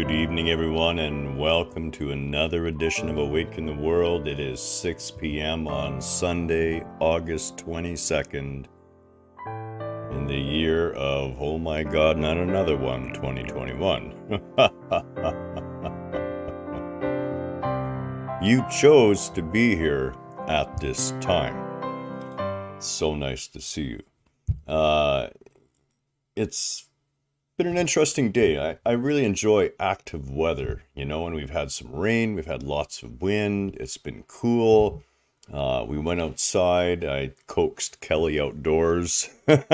Good evening, everyone, and welcome to another edition of Awake in the World. It is 6 p.m. on Sunday, August 22nd, in the year of, oh my God, not another one, 2021. you chose to be here at this time. so nice to see you. Uh, it's been an interesting day. I, I really enjoy active weather, you know, when we've had some rain, we've had lots of wind, it's been cool. Uh, we went outside, I coaxed Kelly outdoors, and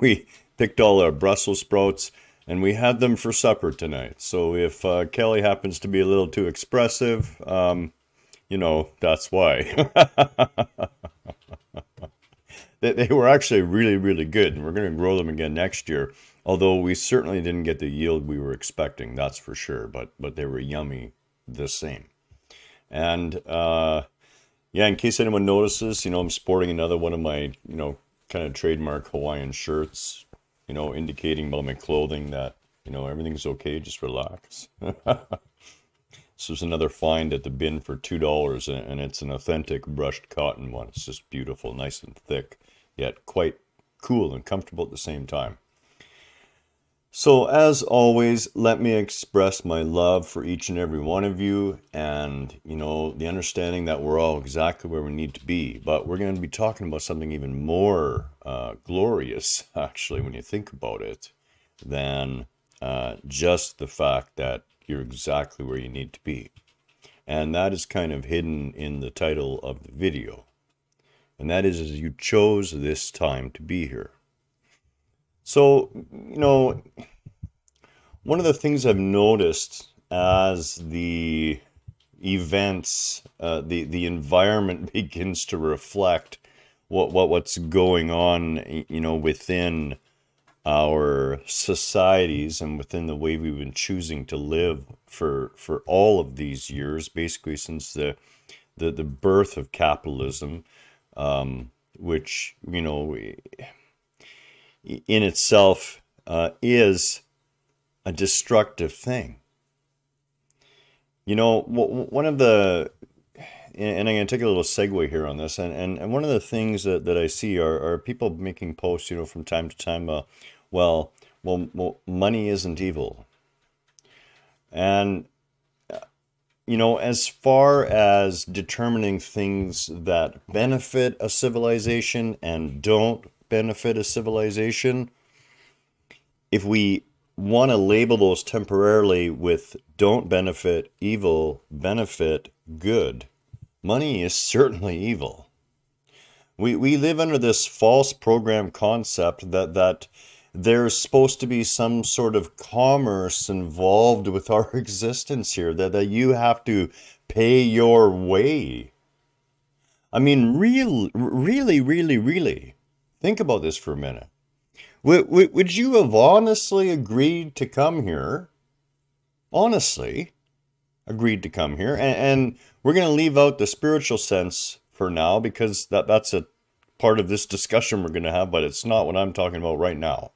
we picked all our Brussels sprouts and we had them for supper tonight. So if uh, Kelly happens to be a little too expressive, um, you know, that's why. they, they were actually really, really good, and we're going to grow them again next year. Although we certainly didn't get the yield we were expecting, that's for sure. But but they were yummy the same. And uh, yeah, in case anyone notices, you know, I'm sporting another one of my you know kind of trademark Hawaiian shirts. You know, indicating by my clothing that you know everything's okay, just relax. This was another find at the bin for $2, and it's an authentic brushed cotton one. It's just beautiful, nice and thick yet quite cool and comfortable at the same time. So, as always, let me express my love for each and every one of you and, you know, the understanding that we're all exactly where we need to be. But we're going to be talking about something even more uh, glorious, actually, when you think about it, than uh, just the fact that you're exactly where you need to be. And that is kind of hidden in the title of the video and that is, is you chose this time to be here. So, you know, one of the things I've noticed as the events, uh, the the environment begins to reflect what what what's going on, you know, within our societies and within the way we've been choosing to live for for all of these years, basically since the the, the birth of capitalism um, which you know in itself uh, is a destructive thing. You know, one of the, and I'm going to take a little segue here on this, and, and, and one of the things that, that I see are, are people making posts, you know, from time to time, uh, well, well, well, money isn't evil. And you know, as far as determining things that benefit a civilization and don't benefit a civilization, if we want to label those temporarily with don't benefit evil, benefit good, money is certainly evil. We, we live under this false program concept that, that there's supposed to be some sort of commerce involved with our existence here, that, that you have to pay your way. I mean, real, really, really, really, think about this for a minute. Would, would, would you have honestly agreed to come here? Honestly, agreed to come here. And, and we're going to leave out the spiritual sense for now because that, that's a part of this discussion we're going to have, but it's not what I'm talking about right now.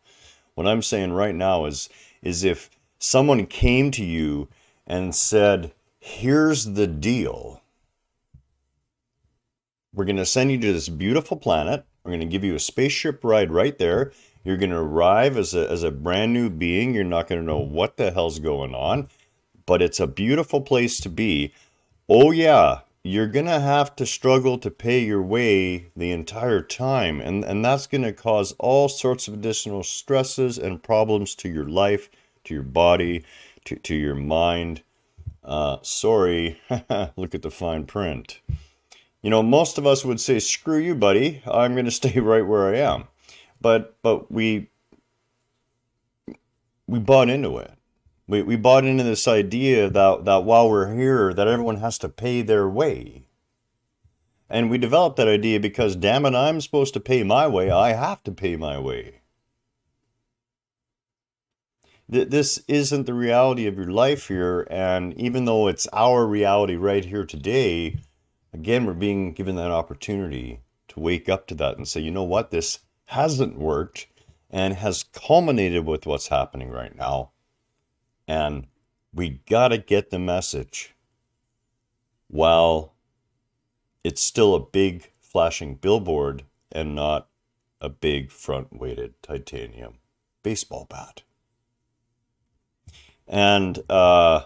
What I'm saying right now is, is if someone came to you and said, here's the deal. We're going to send you to this beautiful planet. We're going to give you a spaceship ride right there. You're going to arrive as a, as a brand new being. You're not going to know what the hell's going on, but it's a beautiful place to be. Oh yeah, you're going to have to struggle to pay your way the entire time. And, and that's going to cause all sorts of additional stresses and problems to your life, to your body, to, to your mind. Uh, sorry, look at the fine print. You know, most of us would say, screw you, buddy, I'm going to stay right where I am. But, but we, we bought into it we, we bought into this idea that, that while we're here, that everyone has to pay their way. And we developed that idea because, damn it, I'm supposed to pay my way. I have to pay my way. this isn't the reality of your life here. And even though it's our reality right here today, again, we're being given that opportunity to wake up to that and say, you know what, this hasn't worked and has culminated with what's happening right now. And we got to get the message while it's still a big flashing billboard and not a big front weighted titanium baseball bat. And uh,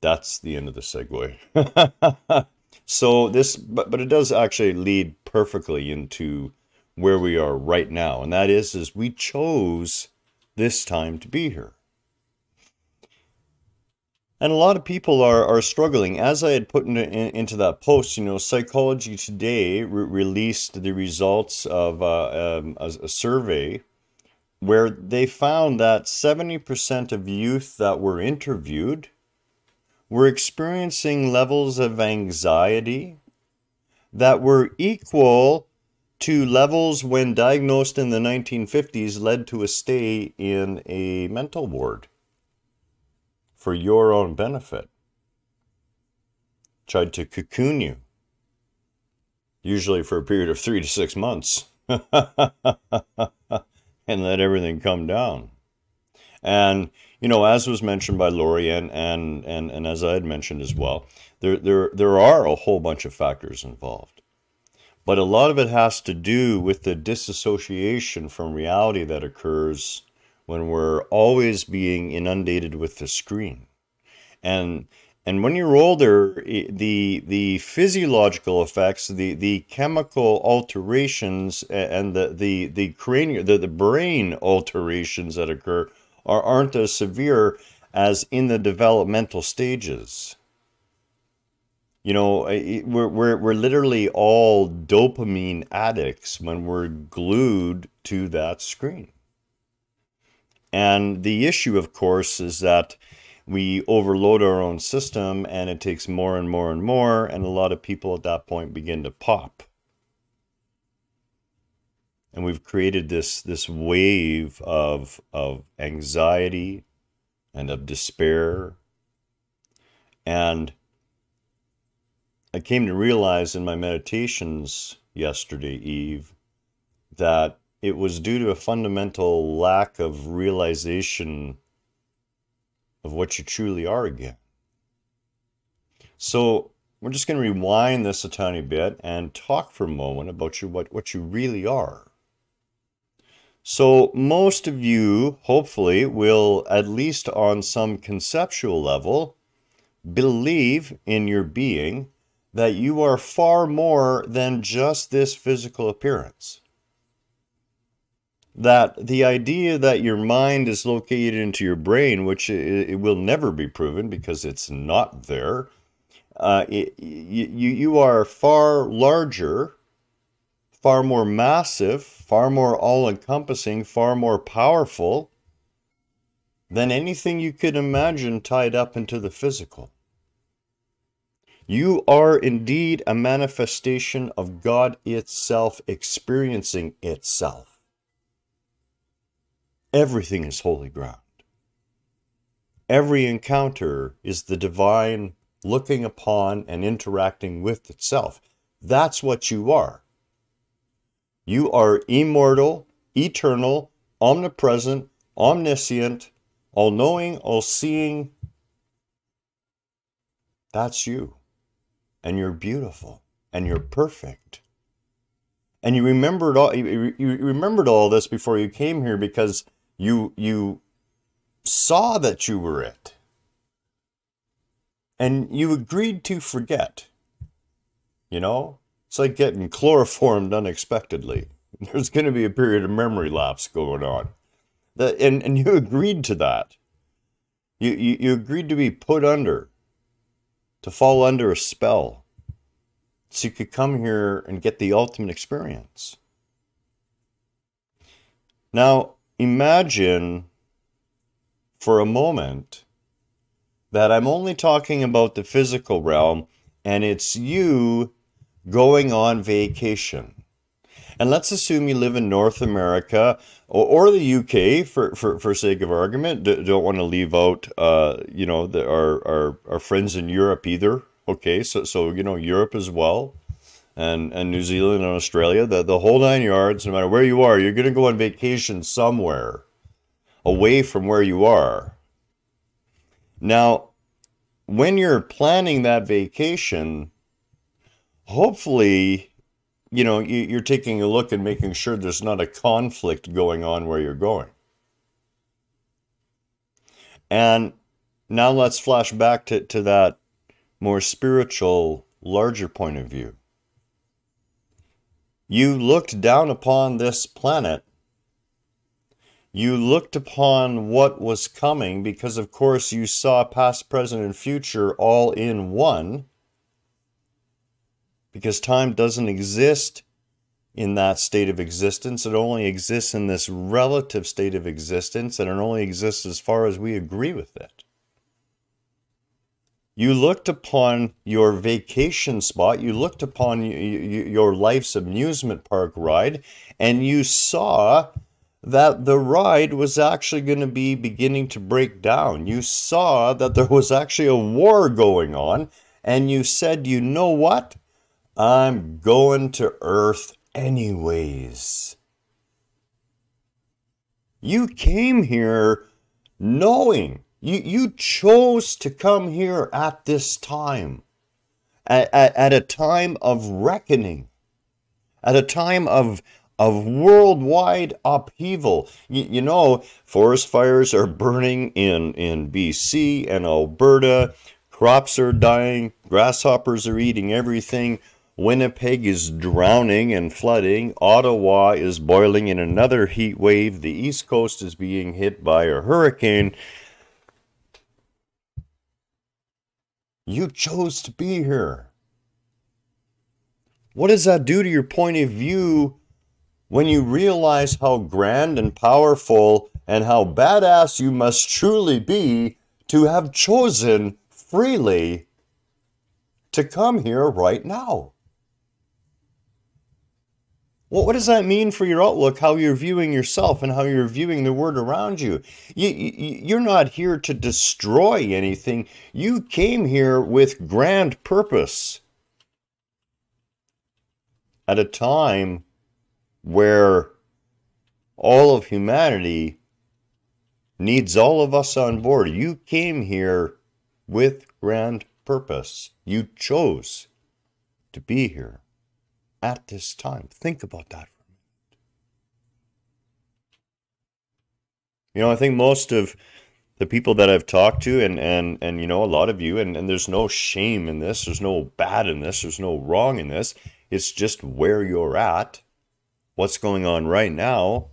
that's the end of the segue. so this, but, but it does actually lead perfectly into where we are right now. And that is, is we chose this time to be here and a lot of people are, are struggling. As I had put in, in, into that post, you know, Psychology Today re released the results of uh, um, a, a, survey where they found that 70% of youth that were interviewed were experiencing levels of anxiety that were equal to levels when diagnosed in the 1950s led to a stay in a mental ward for your own benefit, tried to cocoon you, usually for a period of three to six months, and let everything come down. And, you know, as was mentioned by Lori and, and, and, and as I had mentioned as well, there, there, there are a whole bunch of factors involved. But a lot of it has to do with the disassociation from reality that occurs when we're always being inundated with the screen. And and when you're older, the the physiological effects, the the chemical alterations, and the the the cranial, the, the brain alterations that occur are aren't as severe as in the developmental stages. You know, we're we're we're literally all dopamine addicts when we're glued to that screen. And the issue, of course, is that we overload our own system and it takes more and more and more, and a lot of people at that point begin to pop. And we've created this, this wave of, of anxiety and of despair. And I came to realize in my meditations yesterday, Eve, that it was due to a fundamental lack of realization of what you truly are again. So we're just going to rewind this a tiny bit and talk for a moment about what, what you really are. So most of you, hopefully, will, at least on some conceptual level, believe in your being that you are far more than just this physical appearance that the idea that your mind is located into your brain, which it, will never be proven because it's not there, uh, it, you, you are far larger, far more massive, far more all encompassing, far more powerful than anything you could imagine tied up into the physical. You are indeed a manifestation of God itself experiencing itself. Everything is holy ground. Every encounter is the divine looking upon and interacting with itself. That's what you are. You are immortal, eternal, omnipresent, omniscient, all knowing, all seeing. That's you. And you're beautiful and you're perfect. And you remembered all you, you remembered all this before you came here because you, you saw that you were it. And you agreed to forget. You know? It's like getting chloroformed unexpectedly. There's going to be a period of memory lapse going on. that and, and you agreed to that. You, you, you agreed to be put under, to fall under a spell, so you could come here and get the ultimate experience. Now, Imagine for a moment that I'm only talking about the physical realm and it's you going on vacation. And let's assume you live in North America or, or the UK for, for, for sake of argument. D don't want to leave out, uh, you know, the, our, our, our friends in Europe either. Okay, so, so, you know, Europe as well and, and New Zealand and Australia, the, the whole nine yards, no matter where you are, you're going to go on vacation somewhere away from where you are. Now, when you're planning that vacation, hopefully, you know, you're taking a look and making sure there's not a conflict going on where you're going. And now let's flash back to, to that more spiritual, larger point of view. You looked down upon this planet. You looked upon what was coming because, of course, you saw past, present, and future all in one. Because time doesn't exist in that state of existence. It only exists in this relative state of existence, and it only exists as far as we agree with it. You looked upon your vacation spot, you looked upon your life's amusement park ride, and you saw that the ride was actually going to be beginning to break down. You saw that there was actually a war going on, and you said, you know what? I'm going to Earth anyways. You came here knowing you, you chose to come here at this time, at, at, at a time of reckoning, at a time of, of worldwide upheaval. You, you, know, forest fires are burning in, in BC and Alberta. Crops are dying. Grasshoppers are eating everything. Winnipeg is drowning and flooding. Ottawa is boiling in another heat wave. The East Coast is being hit by a hurricane. You chose to be here. What does that do to your point of view when you realize how grand and powerful and how badass you must truly be to have chosen freely to come here right now? Well, what does that mean for your outlook, how you're viewing yourself and how you're viewing the world around you? you, you are not here to destroy anything. You came here with grand purpose at a time where all of humanity needs all of us on board. You came here with grand purpose. You chose to be here at this time. Think about that for a minute. You know, I think most of the people that I've talked to and and and you know a lot of you and, and there's no shame in this, there's no bad in this, there's no wrong in this. It's just where you're at, what's going on right now.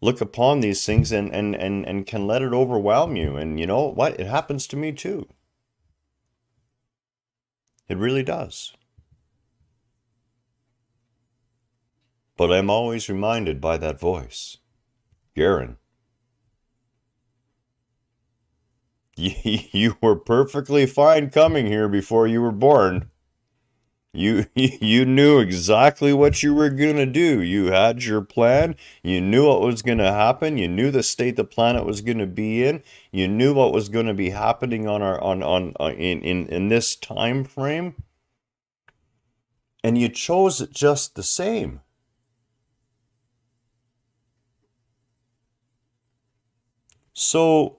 Look upon these things and and and and can let it overwhelm you. And you know what? It happens to me too. It really does. but I'm always reminded by that voice. Garen. You were perfectly fine coming here before you were born. You you knew exactly what you were going to do. You had your plan. You knew what was going to happen. You knew the state the planet was going to be in. You knew what was going to be happening on our on on uh, in in in this time frame. And you chose it just the same. So,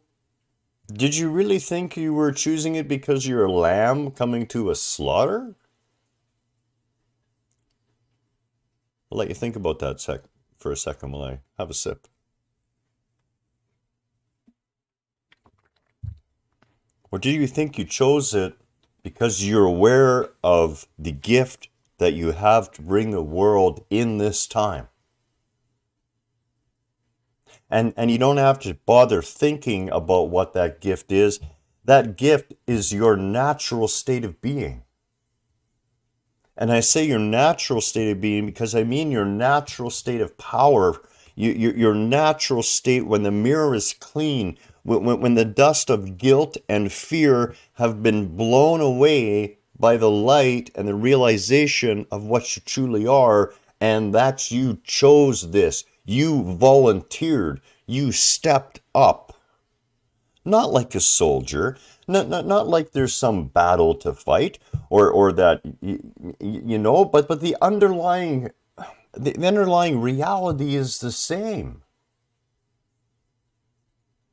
did you really think you were choosing it because you're a lamb coming to a slaughter? I'll let you think about that sec for a second while I have a sip. Or do you think you chose it because you're aware of the gift that you have to bring the world in this time? and and you don't have to bother thinking about what that gift is that gift is your natural state of being and i say your natural state of being because i mean your natural state of power Your your natural state when the mirror is clean when, when, when the dust of guilt and fear have been blown away by the light and the realization of what you truly are and that you chose this you volunteered. You stepped up. Not like a soldier, not, not, not like there's some battle to fight or, or that, you, you know, but, but the underlying, the underlying reality is the same.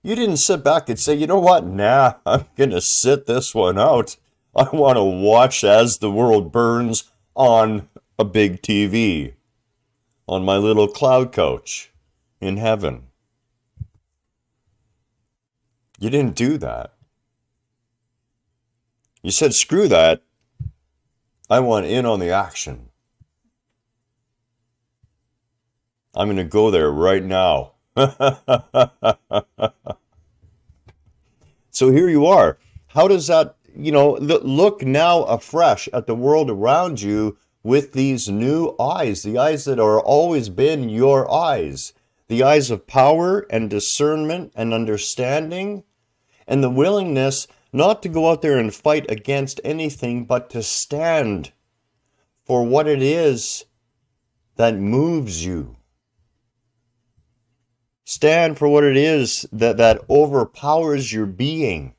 You didn't sit back and say, you know what? Nah, I'm going to sit this one out. I want to watch as the world burns on a big TV on my little cloud coach in heaven. You didn't do that. You said, screw that. I want in on the action. I'm going to go there right now. so here you are. How does that, you know, look now afresh at the world around you with these new eyes, the eyes that are always been your eyes, the eyes of power and discernment and understanding, and the willingness not to go out there and fight against anything, but to stand for what it is that moves you. Stand for what it is that, that overpowers your being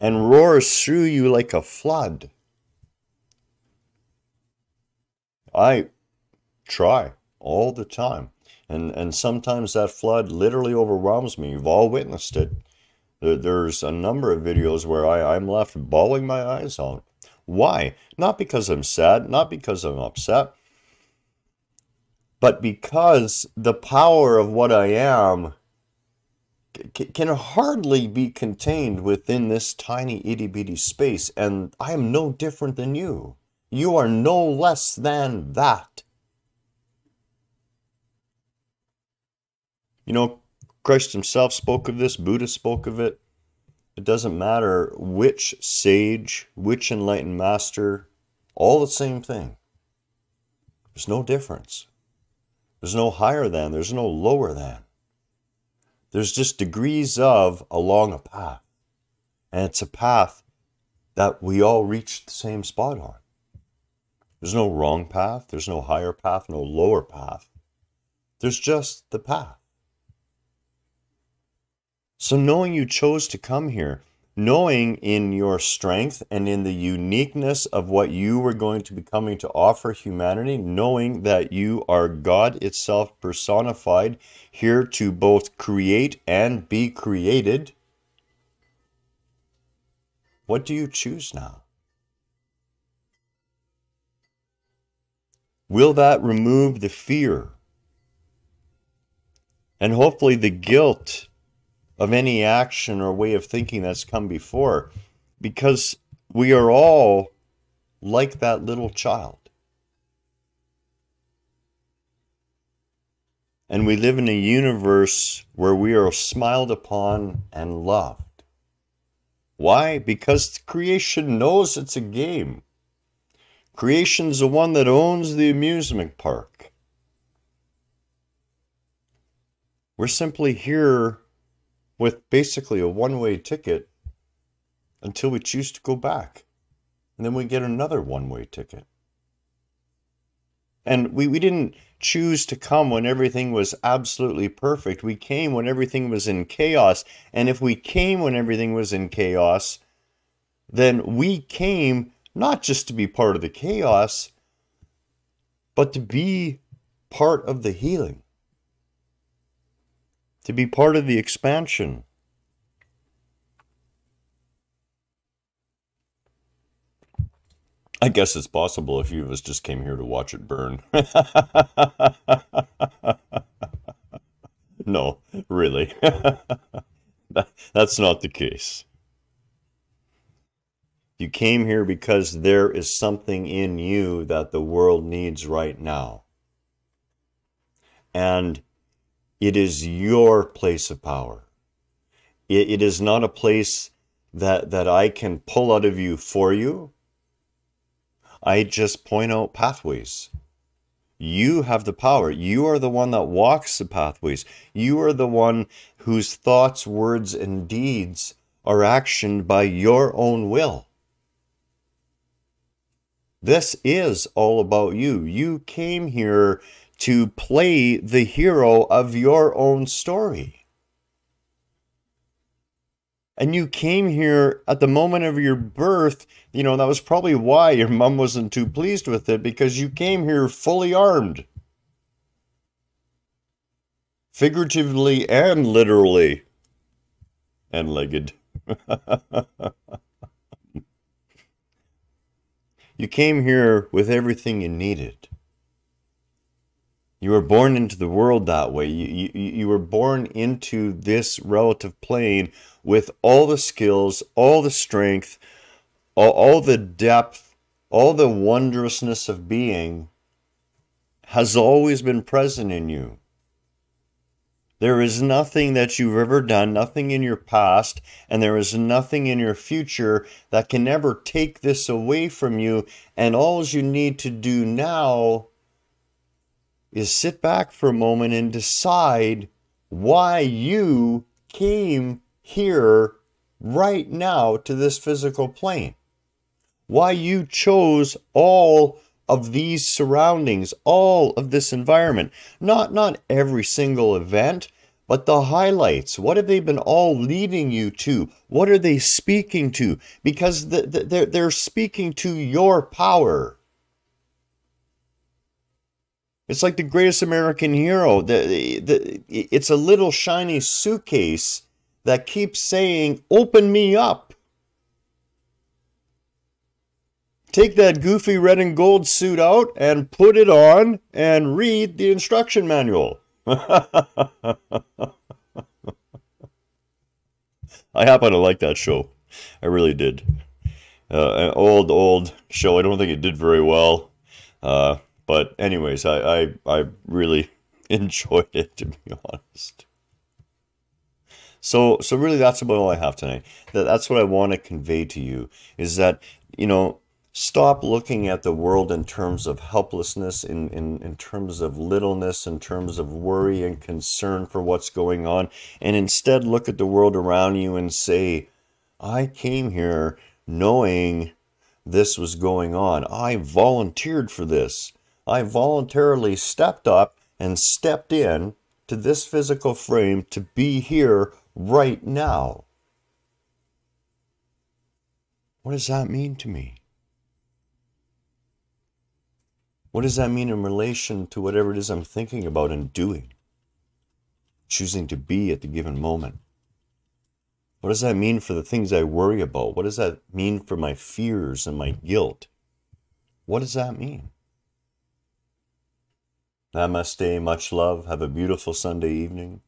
and roars through you like a flood. I try all the time. And, and sometimes that flood literally overwhelms me. You've all witnessed it. There's a number of videos where I, I'm left bawling my eyes out. Why? Not because I'm sad, not because I'm upset, but because the power of what I am can hardly be contained within this tiny itty bitty space, and I am no different than you. You are no less than that. You know, Christ himself spoke of this, Buddha spoke of it. It doesn't matter which sage, which enlightened master, all the same thing. There's no difference. There's no higher than, there's no lower than. There's just degrees of along a path. And it's a path that we all reach the same spot on. There's no wrong path, there's no higher path, no lower path. There's just the path. So, knowing you chose to come here, knowing in your strength and in the uniqueness of what you were going to be coming to offer humanity, knowing that you are God itself personified here to both create and be created, what do you choose now? Will that remove the fear and hopefully the guilt of any action or way of thinking that's come before? Because we are all like that little child. And we live in a universe where we are smiled upon and loved. Why? Because creation knows it's a game. Creation's the one that owns the amusement park. We're simply here with basically a one way ticket until we choose to go back. And then we get another one way ticket. And we, we didn't choose to come when everything was absolutely perfect. We came when everything was in chaos. And if we came when everything was in chaos, then we came not just to be part of the chaos, but to be part of the healing, to be part of the expansion. I guess it's possible a few of us just came here to watch it burn. no, really. that, that's not the case. You came here because there is something in you that the world needs right now. And it is your place of power. It, it is not a place that, that I can pull out of you for you. I just point out pathways. You have the power. You are the one that walks the pathways. You are the one whose thoughts, words, and deeds are actioned by your own will. This is all about you. You came here to play the hero of your own story. And you came here at the moment of your birth, you know, that was probably why your mom wasn't too pleased with it because you came here fully armed. Figuratively and literally. And legged. You came here with everything you needed. You were born into the world that way. You, you, you were born into this relative plane with all the skills, all the strength, all, all the depth, all the wondrousness of being has always been present in you. There is nothing that you've ever done, nothing in your past, and there is nothing in your future that can ever take this away from you. And all you need to do now is sit back for a moment and decide why you came here right now to this physical plane. Why you chose all of these surroundings, all of this environment. Not, not every single event, but the highlights. What have they been all leading you to? What are they speaking to? Because the, the, they're, they're speaking to your power. It's like the greatest American hero. The, the, it's a little shiny suitcase that keeps saying, open me up. Take that goofy red and gold suit out and put it on and read the instruction manual. I happen to like that show. I really did. Uh, an old, old show. I don't think it did very well. Uh, but anyways, I, I, I really enjoyed it, to be honest. So, so really that's about all I have tonight. That, that's what I want to convey to you is that, you know, stop looking at the world in terms of helplessness, in, in, in terms of littleness, in terms of worry and concern for what's going on, and instead look at the world around you and say, I came here knowing this was going on. I volunteered for this. I voluntarily stepped up and stepped in to this physical frame to be here right now. What does that mean to me? What does that mean in relation to whatever it is I'm thinking about and doing? Choosing to be at the given moment. What does that mean for the things I worry about? What does that mean for my fears and my guilt? What does that mean? Namaste, much love. Have a beautiful Sunday evening.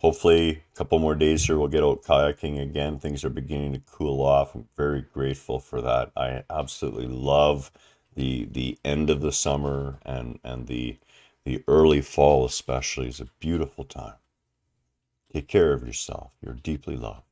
Hopefully, a couple more days here, we'll get out kayaking again. Things are beginning to cool off. I'm very grateful for that. I absolutely love the the end of the summer and and the the early fall especially is a beautiful time. Take care of yourself. You're deeply loved.